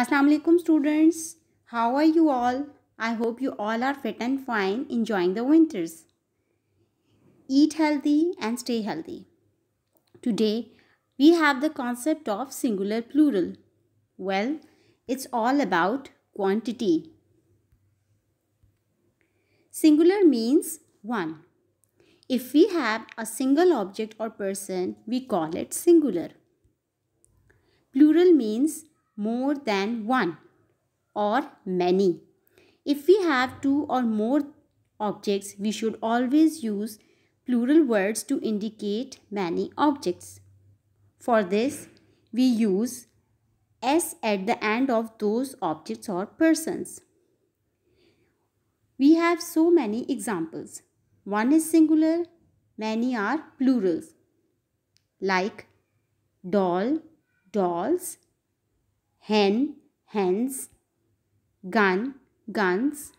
assalamu alaikum students how are you all i hope you all are fit and fine enjoying the winters eat healthy and stay healthy today we have the concept of singular plural well it's all about quantity singular means one if we have a single object or person we call it singular plural means more than one or many. If we have two or more objects, we should always use plural words to indicate many objects. For this, we use S at the end of those objects or persons. We have so many examples. One is singular, many are plurals. Like doll, dolls, hen, hens, gun, guns,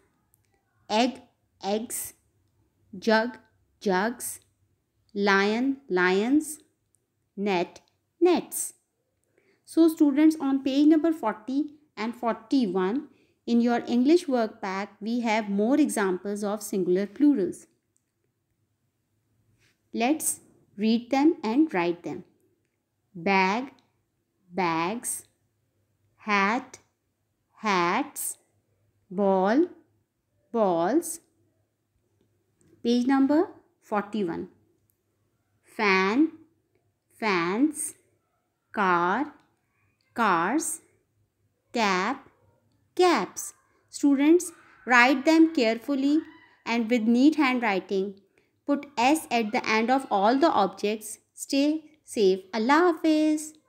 egg, eggs, jug, jugs, lion, lions, net, nets. So students on page number 40 and 41 in your English work pack we have more examples of singular plurals. Let's read them and write them. Bag, bags, hat, hats, ball, balls. Page number 41. Fan, fans, car, cars, cap, caps. Students, write them carefully and with neat handwriting. Put S at the end of all the objects. Stay safe. Allah Hafiz.